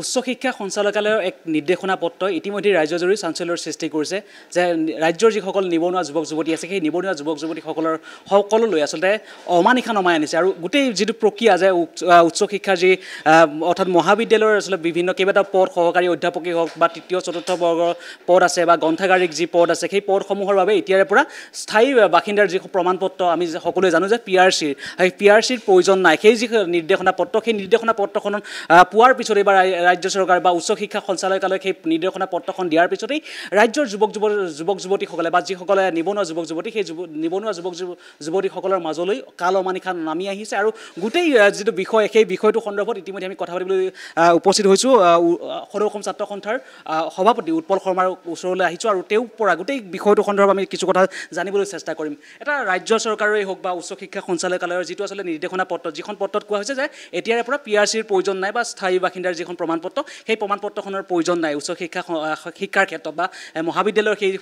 উচ্চ শিক্ষা সঞ্চালকালয়ৰ এক নিৰ্দেশনা পত্ৰ ইতিমধ্যে ৰাজ্যজুৰি চাঞ্চল্যৰ সৃষ্টি কৰিছে যে ৰাজ্যৰ যিসকল নিবনুৱা যুৱক যুৱতী আছে সেই নিবনুৱা যুৱক যুৱতীসকলৰ সকলোলৈ আচলতে অমানিশা নমাই আনিছে আৰু গোটেই যিটো প্ৰক্ৰিয়া যে উচ্চ শিক্ষাৰ যি অৰ্থাৎ মহাবিদ্যালয়ৰ আচলতে বিভিন্ন কেইবাটাও পদ সহকাৰী অধ্যাপকেই হওক বা তৃতীয় চতুৰ্থ বৰ্গৰ পদ আছে বা গ্ৰন্থাগাৰিক যি পদ আছে সেই পদসমূহৰ বাবে এতিয়াৰে পৰা স্থায়ী বাসিন্দাৰ যি প্ৰমাণ পত্ৰ আমি সকলোৱে জানো যে পি আৰ চিৰ সেই পি আৰ চিৰ প্ৰয়োজন নাই সেই যি নিৰ্দেশনা পত্ৰ সেই নিৰ্দেশনা পত্ৰখন পোৱাৰ পিছত এইবাৰ ৰাজ্য চৰকাৰ বা উচ্চ শিক্ষা সঞ্চালকালয়ে সেই নিৰ্দেশনা পত্ৰখন দিয়াৰ পিছতেই ৰাজ্যৰ যুৱক যুৱ যুৱক যুৱতীসকলে বা যিসকলে নিবনুৱা যুৱক যুৱতী সেই যুৱ নিবনুৱা যুৱক যুৱ যুৱতীসকলৰ মাজলৈ কাল অমানিশা নামি আহিছে আৰু গোটেই যিটো বিষয় সেই বিষয়টো সন্দৰ্ভত ইতিমধ্যে আমি কথা পাতিবলৈ উপস্থিত হৈছোঁ সদৌ অসম ছাত্ৰ সন্থাৰ সভাপতি উৎপল শৰ্মাৰ ওচৰলৈ আহিছোঁ আৰু তেওঁৰ পৰা গোটেই বিষয়টো সন্দৰ্ভত আমি কিছু কথা জানিবলৈ চেষ্টা কৰিম এটা ৰাজ্য চৰকাৰৰেই হওক বা উচ্চ শিক্ষা সঞ্চালকালয়ৰ যিটো আচলতে নিৰ্দেশনা পত্ৰ যিখন পত্ৰত কোৱা হৈছে যে এতিয়াৰে পৰা পি আৰ চিৰ প্ৰয়োজন নাই বা স্থায়ী বাসিন্দাৰ যিখন প্ৰমাণ প্ৰমাণ পত্ৰ সেই প্ৰমাণ পত্ৰখনৰ প্ৰয়োজন নাই উচ্চ শিক্ষা শিক্ষাৰ ক্ষেত্ৰত বা মহাবিদ্যালয়ৰ সেই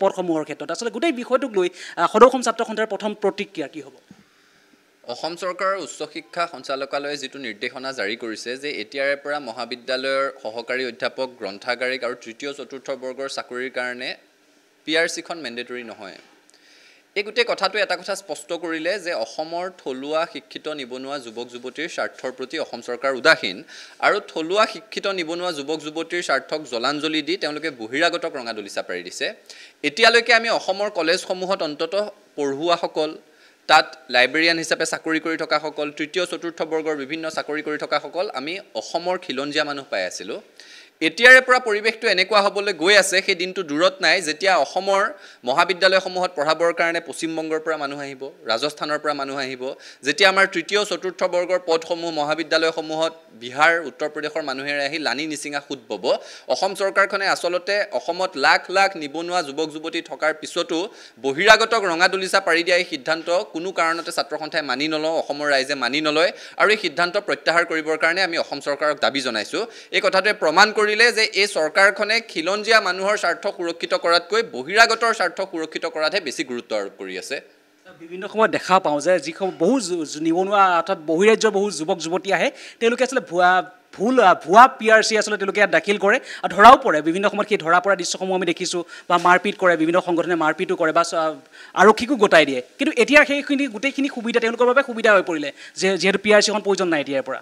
পদসমূহৰ ক্ষেত্ৰত আচলতে গোটেই বিষয়টোক লৈ সদৌ অসম ছাত্ৰ সন্থাৰ প্ৰথম প্ৰতিক্ৰিয়া কি হ'ব অসম চৰকাৰৰ উচ্চ শিক্ষা সঞ্চালকালয়ে যিটো নিৰ্দেশনা জাৰি কৰিছে যে এতিয়াৰে পৰা মহাবিদ্যালয়ৰ সহকাৰী অধ্যাপক গ্ৰন্থাগাৰিক আৰু তৃতীয় চতুৰ্থ বৰ্গৰ চাকৰিৰ কাৰণে পি আৰ চিখন মেণ্ডেটৰী নহয় এই গোটেই কথাটো এটা কথা স্পষ্ট কৰিলে যে অসমৰ থলুৱা শিক্ষিত নিবনুৱা যুৱক যুৱতীৰ স্বাৰ্থৰ প্ৰতি অসম চৰকাৰ উদাসীন আৰু থলুৱা শিক্ষিত নিবনুৱা যুৱক যুৱতীৰ স্বাৰ্থক জলাঞ্জলি দি তেওঁলোকে বহিৰাগতক ৰঙাদলি চাপাৰি দিছে এতিয়ালৈকে আমি অসমৰ কলেজসমূহত অন্ততঃ পঢ়ুৱাসকল তাত লাইব্ৰেৰিয়ান হিচাপে চাকৰি কৰি থকাসকল তৃতীয় চতুৰ্থ বৰ্গৰ বিভিন্ন চাকৰি কৰি থকাসকল আমি অসমৰ খিলঞ্জীয়া মানুহ পাই আছিলোঁ এতিয়াৰে পৰা পৰিৱেশটো এনেকুৱা হ'বলৈ গৈ আছে সেই দিনটো দূৰত নাই যেতিয়া অসমৰ মহাবিদ্যালয়সমূহত পঢ়াবৰ কাৰণে পশ্চিমবংগৰ পৰা মানুহ আহিব ৰাজস্থানৰ পৰা মানুহ আহিব যেতিয়া আমাৰ তৃতীয় চতুৰ্থ বৰ্গৰ পদসমূহ মহাবিদ্যালয়সমূহত বিহাৰ উত্তৰ প্ৰদেশৰ মানুহে আহি লানি নিচিঙা সোঁত বব অসম চৰকাৰখনে আচলতে অসমত লাখ লাখ নিবনুৱা যুৱক যুৱতী থকাৰ পিছতো বহিৰাগতক ৰঙা দুলিচা পাৰি দিয়া এই সিদ্ধান্ত কোনো কাৰণতে ছাত্ৰ সন্থাই মানি নলওঁ অসমৰ ৰাইজে মানি নলয় আৰু এই সিদ্ধান্ত প্ৰত্যাহাৰ কৰিবৰ কাৰণে আমি অসম চৰকাৰক দাবী জনাইছোঁ এই কথাটোৱে প্ৰমাণ কৰি কৰিলে যে এই চৰকাৰখনে খিলঞ্জীয়া মানুহৰ স্বাৰ্থ সুৰক্ষিত কৰাতকৈ বহিৰাগতৰ স্বাৰ্থ সুৰক্ষিত কৰাতহে বেছি গুৰুত্ব আৰোপ কৰি আছে বিভিন্ন সময়ত দেখা পাওঁ যে যিসমূহ বহু নিবনুৱা অৰ্থাৎ বহিৰাজ্যৰ বহু যুৱক যুৱতী আহে তেওঁলোকে আচলতে ভুৱা ভুল ভুৱা পি আৰ চি আচলতে ইয়াত দাখিল কৰে আৰু ধৰাও পৰে বিভিন্ন সময়ত সেই ধৰা পৰা দৃশ্যসমূহ আমি দেখিছো বা মাৰপিট কৰে বিভিন্ন সংগঠনে মাৰপিটো কৰে বা আৰক্ষীকো গোটাই দিয়ে কিন্তু এতিয়া সেইখিনি গোটেইখিনি সুবিধা তেওঁলোকৰ বাবে সুবিধা হৈ পৰিলে যে যিহেতু পি আৰ চিখন প্ৰয়োজন নাই এতিয়াৰ পৰা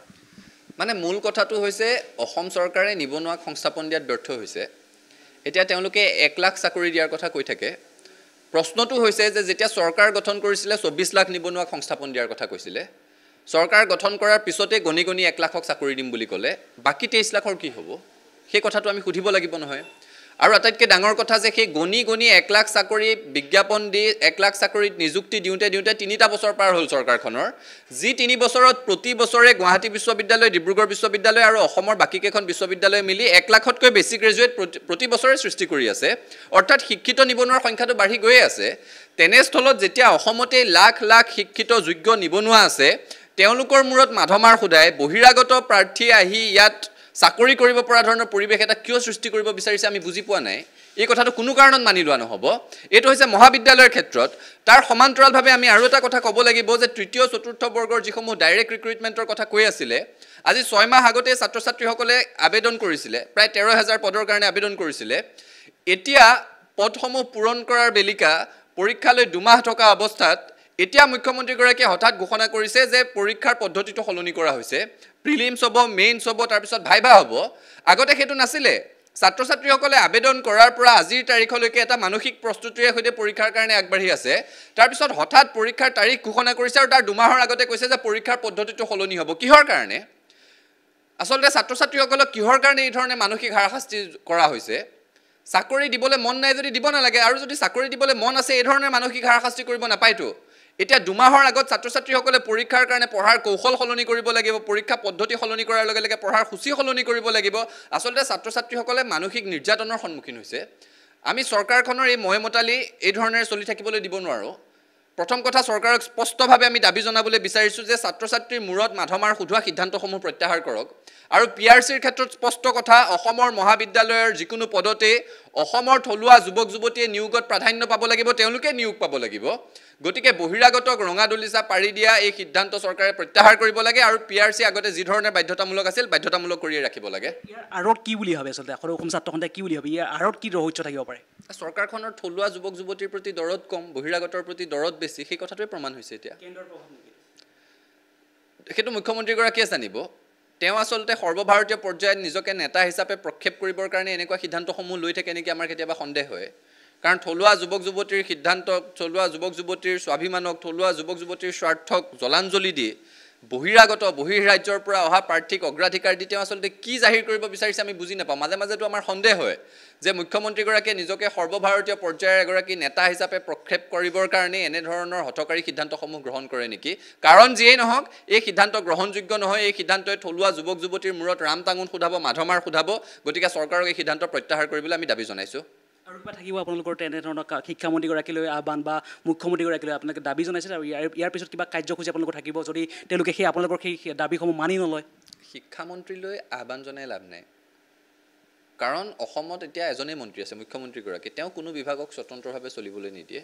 মানে মূল কথাটো হৈছে অসম চৰকাৰে নিবনুৱাক সংস্থাপন দিয়াত ব্যৰ্থ হৈছে এতিয়া তেওঁলোকে এক লাখ চাকৰি দিয়াৰ কথা কৈ থাকে প্ৰশ্নটো হৈছে যে যেতিয়া চৰকাৰ গঠন কৰিছিলে চৌব্বিছ লাখ নিবনুৱাক সংস্থাপন দিয়াৰ কথা কৈছিলে চৰকাৰ গঠন কৰাৰ পিছতে গণি গণি এক লাখক চাকৰি দিম বুলি ক'লে বাকী তেইছ লাখৰ কি হ'ব সেই কথাটো আমি সুধিব লাগিব নহয় আৰু আটাইতকৈ ডাঙৰ কথা যে সেই গণি গণি এক লাখ চাকৰি বিজ্ঞাপন দি এক লাখ চাকৰিত নিযুক্তি দিওঁতে দিওঁতে তিনিটা বছৰ পাৰ হ'ল চৰকাৰখনৰ যি তিনি বছৰত প্ৰতি বছৰে গুৱাহাটী বিশ্ববিদ্যালয় ডিব্ৰুগড় বিশ্ববিদ্যালয় আৰু অসমৰ বাকীকেইখন বিশ্ববিদ্যালয় মিলি এক লাখতকৈ বেছি গ্ৰেজুৱেট প্ৰতি প্ৰতি বছৰে সৃষ্টি কৰি আছে অৰ্থাৎ শিক্ষিত নিবনুৱাৰ সংখ্যাটো বাঢ়ি গৈয়ে আছে তেনেস্থলত যেতিয়া অসমতেই লাখ লাখ শিক্ষিত যোগ্য নিবনুৱা আছে তেওঁলোকৰ মূৰত মাধমাৰ সোধাই বহিৰাগত প্ৰাৰ্থী আহি ইয়াত চাকৰি কৰিব পৰা ধৰণৰ পৰিৱেশ এটা কিয় সৃষ্টি কৰিব বিচাৰিছে আমি বুজি পোৱা নাই এই কথাটো কোনো কাৰণত মানি লোৱা নহ'ব এইটো হৈছে মহাবিদ্যালয়ৰ ক্ষেত্ৰত তাৰ সমান্তৰালভাৱে আমি আৰু এটা কথা ক'ব লাগিব যে তৃতীয় চতুৰ্থ বৰ্গৰ যিসমূহ ডাইৰেক্ট ৰিক্ৰুইটমেণ্টৰ কথা কৈ আছিলে আজি ছয় মাহ আগতে ছাত্ৰ ছাত্ৰীসকলে আবেদন কৰিছিলে প্ৰায় তেৰ হেজাৰ পদৰ কাৰণে আবেদন কৰিছিলে এতিয়া পদসমূহ পূৰণ কৰাৰ বেলিকা পৰীক্ষালৈ দুমাহ থকা অৱস্থাত এতিয়া মুখ্যমন্ত্ৰীগৰাকীয়ে হঠাৎ ঘোষণা কৰিছে যে পৰীক্ষাৰ পদ্ধতিটো সলনি কৰা হৈছে প্ৰিলিমছ হ'ব মেইনছ হ'ব তাৰপিছত ভাইভা হ'ব আগতে সেইটো নাছিলে ছাত্ৰ ছাত্ৰীসকলে আবেদন কৰাৰ পৰা আজিৰ তাৰিখলৈকে এটা মানসিক প্ৰস্তুতিৰে সৈতে পৰীক্ষাৰ কাৰণে আগবাঢ়ি আছে তাৰপিছত হঠাৎ পৰীক্ষাৰ তাৰিখ ঘোষণা কৰিছে আৰু তাৰ দুমাহৰ আগতে কৈছে যে পৰীক্ষাৰ পদ্ধতিটো সলনি হ'ব কিহৰ কাৰণে আচলতে ছাত্ৰ ছাত্ৰীসকলক কিহৰ কাৰণে এই ধৰণে মানসিক হাৰাশাস্তি কৰা হৈছে চাকৰি দিবলৈ মন নাই যদি দিব নালাগে আৰু যদি চাকৰি দিবলৈ মন আছে এই ধৰণে মানসিক হাৰাশাস্তি কৰিব নাপায়তো এতিয়া দুমাহৰ আগত ছাত্ৰ ছাত্ৰীসকলে পৰীক্ষাৰ কাৰণে পঢ়াৰ কৌশল সলনি কৰিব লাগিব পৰীক্ষা পদ্ধতি সলনি কৰাৰ লগে লগে পঢ়াৰ সূচী সলনি কৰিব লাগিব আচলতে ছাত্ৰ ছাত্ৰীসকলে মানসিক নিৰ্যাতনৰ সন্মুখীন হৈছে আমি চৰকাৰখনৰ এই মহেমতালি এই ধৰণেৰে চলি থাকিবলৈ দিব নোৱাৰোঁ প্ৰথম কথা চৰকাৰক স্পষ্টভাৱে আমি দাবী জনাবলৈ বিচাৰিছোঁ যে ছাত্ৰ ছাত্ৰীৰ মূৰত মাধমাৰ সোধোৱা সিদ্ধান্তসমূহ প্ৰত্যাহাৰ কৰক আৰু পি আৰ চিৰ ক্ষেত্ৰত স্পষ্ট কথা অসমৰ মহাবিদ্যালয়ৰ যিকোনো পদতেই অসমৰ থলুৱা যুৱক যুৱতীয়ে নিয়োগত প্ৰাধান্য পাব লাগিব তেওঁলোকে নিয়োগ পাব লাগিব গতিকে বহিৰাগতক ৰঙা দলিচা পাৰি দিয়া এই সিদ্ধান্ত চৰকাৰে প্ৰত্যাহাৰ কৰিব লাগে আৰু পি আৰ চি আগতে যিধৰণে বাধ্যতামূলক আছিল বাধ্যতামূলক কৰিয়ে ৰাখিব লাগে আঁৰত কি বুলি ভাবে আচলতে আখৰ অসম ছাত্ৰখণ্ডে কি বুলি ভাবে ইয়াৰ আঁৰত কি ৰহস্য থাকিব পাৰে চৰকাৰখনৰ থলুৱা যুৱক যুৱতীৰ প্ৰতি দৰদ কম বহিৰাগতৰ প্ৰতি দৰদ বেছি সেই কথাটোৱে প্ৰমাণ হৈছে এতিয়া সেইটো মুখ্যমন্ত্ৰীগৰাকীয়ে জানিব তেওঁ আচলতে সৰ্বভাৰতীয় পৰ্যায়ত নিজকে নেতা হিচাপে প্ৰক্ষেপ কৰিবৰ কাৰণে এনেকুৱা সিদ্ধান্তসমূহ লৈ থাকে নেকি আমাৰ কেতিয়াবা সন্দেহ হয় কাৰণ থলুৱা যুৱক যুৱতীৰ সিদ্ধান্তক থলুৱা যুৱক যুৱতীৰ স্বাভিমানক থলুৱা যুৱক যুৱতীৰ স্বাৰ্থক জলাঞ্জলি দি বহিৰাগত ৰাজ্যৰ পৰা অহা প্ৰাৰ্থীক অগ্ৰাধিকাৰ দি তেওঁ আচলতে কি জাহিৰ কৰিব বিচাৰিছে আমি বুজি নাপাওঁ মাজে মাজেতো আমাৰ সন্দেহ হয় যে মুখ্যমন্ত্ৰীগৰাকীয়ে নিজকে সৰ্বভাৰতীয় পৰ্যায়ৰ এগৰাকী নেতা হিচাপে প্ৰক্ষেপ কৰিবৰ কাৰণেই এনেধৰণৰ হঠকাৰী সিদ্ধান্তসমূহ গ্ৰহণ কৰে নেকি কাৰণ যিয়েই নহওক এই সিদ্ধান্ত গ্ৰহণযোগ্য নহয় এই সিদ্ধান্তই থলুৱা যুৱক যুৱতীৰ মূৰত ৰাম টাঙোন সোধাব মাধমাৰ সোধাব গতিকে চৰকাৰক এই সিদ্ধান্ত প্ৰত্যাহাৰ কৰিবলৈ আমি দাবী জনাইছোঁ আৰু থাকিব আপোনালোকৰ তেনেধৰণৰ শিক্ষামন্ত্ৰীগৰাকীলৈ আহ্বান বা মুখ্যমন্ত্ৰীগৰাকীলৈ আপোনালোকে দাবী জনাইছে আৰু ইয়াৰ ইয়াৰ পিছত কিবা কাৰ্যসূচী আপোনালোকৰ থাকিব যদি তেওঁলোকে সেই আপোনালোকৰ সেই দাবীসমূহ মানি নলয় শিক্ষামন্ত্ৰীলৈ আহ্বান জনাই লাভ নাই কাৰণ অসমত এতিয়া এজনেই মন্ত্ৰী আছে মুখ্যমন্ত্ৰীগৰাকী তেওঁ কোনো বিভাগক স্বতন্ত্ৰভাৱে চলিবলৈ নিদিয়ে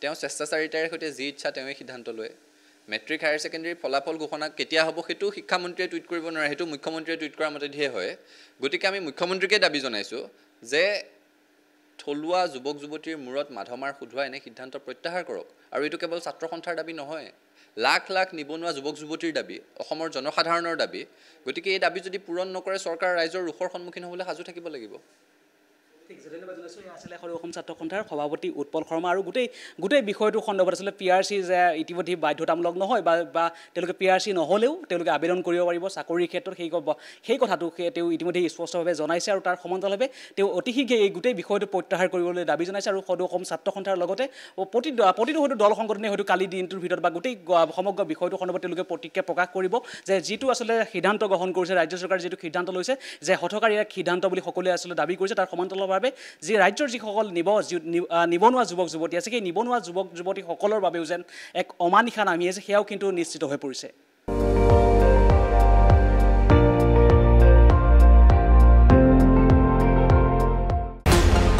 তেওঁ স্বেচ্ছাচাৰিতাৰে সৈতে যি ইচ্ছা তেওঁ এই সিদ্ধান্ত লয় মেট্ৰিক হায়াৰ ছেকেণ্ডেৰীৰ ফলাফল ঘোষণা কেতিয়া হ'ব সেইটো শিক্ষামন্ত্ৰীয়ে টুইট কৰিব নোৱাৰে সেইটো মুখ্যমন্ত্ৰীয়ে টুইট কৰা মতেদিহে হয় গতিকে আমি মুখ্যমন্ত্ৰীকে দাবী জনাইছোঁ যে থলুৱা যুৱক যুৱতীৰ মূৰত মাধমাৰ শুধোৱা এনে সিদ্ধান্ত প্ৰত্যাহাৰ কৰক আৰু এইটো কেৱল ছাত্ৰ সন্থাৰ দাবী নহয় লাখ লাখ নিবনুৱা যুৱক যুৱতীৰ দাবী অসমৰ জনসাধাৰণৰ দাবী গতিকে এই দাবী যদি পূৰণ নকৰে চৰকাৰ ৰাইজৰ ৰোষৰ সন্মুখীন হ'বলৈ সাজু থাকিব লাগিব আছিলে সৰু অসম ছাত্ৰ সন্থাৰ সভাপতি উৎপল শৰ্মা আৰু গোটেই গোটেই বিষয়টো সন্দৰ্ভত আচলতে পি আৰ চি যে ইতিমধ্যে বাধ্যতামূলক নহয় বা বা তেওঁলোকে পি আৰ চি নহ'লেও তেওঁলোকে আবেদন কৰিব পাৰিব চাকৰিৰ ক্ষেত্ৰত সেই সেই কথাটো তেওঁ ইতিমধ্যে স্পষ্টভাৱে জনাইছে আৰু তাৰ সমান্তৰালভাৱে তেওঁ অতি শীঘ্ৰে এই গোটেই বিষয়টো প্ৰত্যাহাৰ কৰিবলৈ দাবী জনাইছে আৰু সদৌ অসম ছাত্ৰ সন্থাৰ লগতে প্ৰতি প্ৰতিটো হয়তো দল সংগঠনে হয়তো কালি দিনটোৰ ভিতৰত বা গোটেই সমগ্ৰ বিষয়টো সন্দৰ্ভত তেওঁলোকে প্ৰতিক্ৰিয়া প্ৰকাশ কৰিব যে যিটো আচলতে সিদ্ধান্ত গ্ৰহণ কৰিছে ৰাজ্য চৰকাৰে যিটো সিদ্ধান্ত লৈছে যে হঠকাৰী সিদ্ধান্ত বুলি সকলোৱে আচলতে দাবী কৰিছে তাৰ সমান্তৰালভাৱে বাবে যি ৰাজ্যৰ যিসকল নিব নিবনুৱা যুৱক যুৱতী আছে সেই নিবনুৱা যুৱক যুৱতীসকলৰ বাবেও যেন এক অমানিশা নামি আছে সেয়াও কিন্তু নিশ্চিত হৈ পৰিছে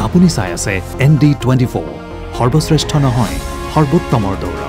আপুনি চাই আছে এন ডি টুৱেণ্টি ফ'ৰ সৰ্বশ্ৰেষ্ঠ নহয় সৰ্বোত্তমৰ দৌৰা